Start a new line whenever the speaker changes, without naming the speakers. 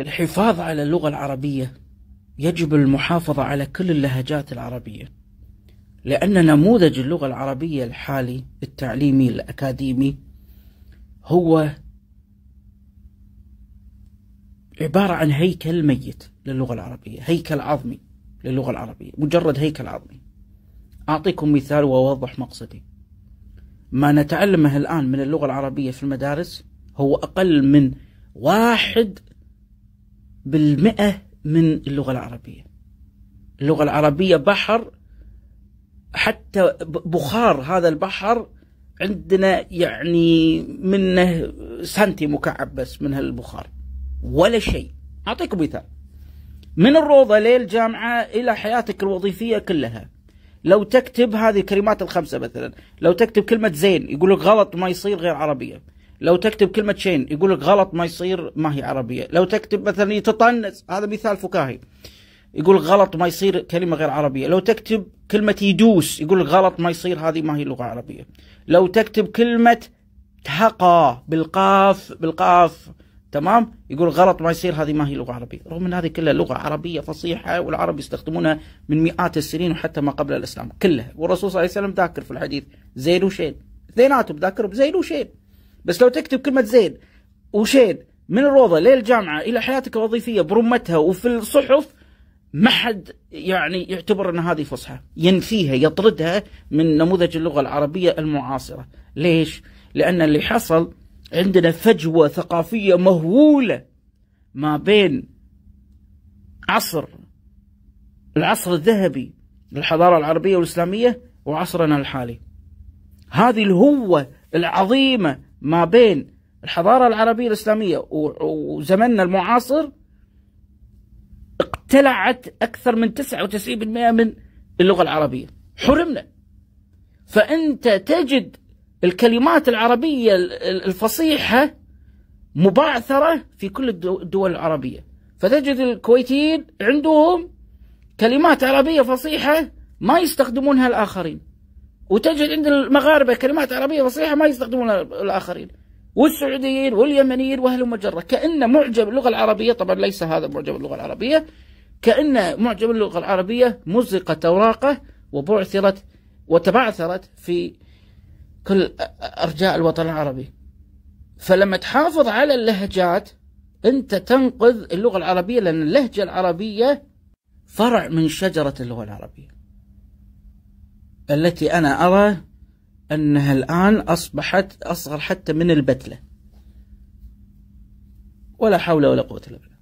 للحفاظ على اللغة العربية يجب المحافظة على كل اللهجات العربية لأن نموذج اللغة العربية الحالي التعليمي الأكاديمي هو عبارة عن هيكل ميت للغة العربية هيكل عظمي للغة العربية مجرد هيكل عظمي أعطيكم مثال وأوضح مقصدي ما نتعلمه الآن من اللغة العربية في المدارس هو أقل من واحد بالمئة من اللغة العربية اللغة العربية بحر حتى بخار هذا البحر عندنا يعني منه سنتي مكعب بس من هالبخار ولا شيء أعطيكم مثال من الروضة للجامعة إلى حياتك الوظيفية كلها لو تكتب هذه الكلمات الخمسة مثلا لو تكتب كلمة زين يقول لك غلط ما يصير غير عربية لو تكتب كلمة شين يقول لك غلط ما يصير ما هي عربية لو تكتب مثلا يتطنز هذا مثال فكاهي يقول غلط ما يصير كلمة غير عربية لو تكتب كلمة يدوس يقول غلط ما يصير هذه ما هي لغة عربية لو تكتب كلمة تهقى بالقاف بالقاف تمام يقول غلط ما يصير هذه ما هي لغة عربية رغم أن هذه كلها لغة عربية فصيحة والعرب يستخدمونها من مئات السنين وحتى ما قبل الإسلام كلها والرسول صلى الله عليه وسلم ذاكر في الحديث زيد وشين اثنيناتهم ذاكر بزيد وشين بس لو تكتب كلمه زيد وشيد من الروضه للجامعه الى حياتك الوظيفيه برمتها وفي الصحف ما حد يعني يعتبر ان هذه فصحى ينفيها يطردها من نموذج اللغه العربيه المعاصره ليش لان اللي حصل عندنا فجوه ثقافيه مهوله ما بين عصر العصر الذهبي للحضاره العربيه والاسلاميه وعصرنا الحالي هذه الهوه العظيمه ما بين الحضارة العربية الإسلامية وزمننا المعاصر اقتلعت أكثر من 99% من اللغة العربية حرمنا فأنت تجد الكلمات العربية الفصيحة مبعثرة في كل الدول العربية فتجد الكويتيين عندهم كلمات عربية فصيحة ما يستخدمونها الآخرين وتجد عند المغاربة كلمات عربية فصيحة ما يستخدمونها الآخرين والسعوديين واليمنيين وأهل المجره كان معجب اللغة العربية طبعا ليس هذا معجب اللغة العربية كأن معجب اللغة العربية مزقت أوراقه وبعثرت وتبعثرت في كل أرجاء الوطن العربي فلما تحافظ على اللهجات أنت تنقذ اللغة العربية لأن اللهجة العربية فرع من شجرة اللغة العربية التي أنا أرى أنها الآن أصبحت أصغر حتى من البتلة ولا حول ولا قوة إلا بالله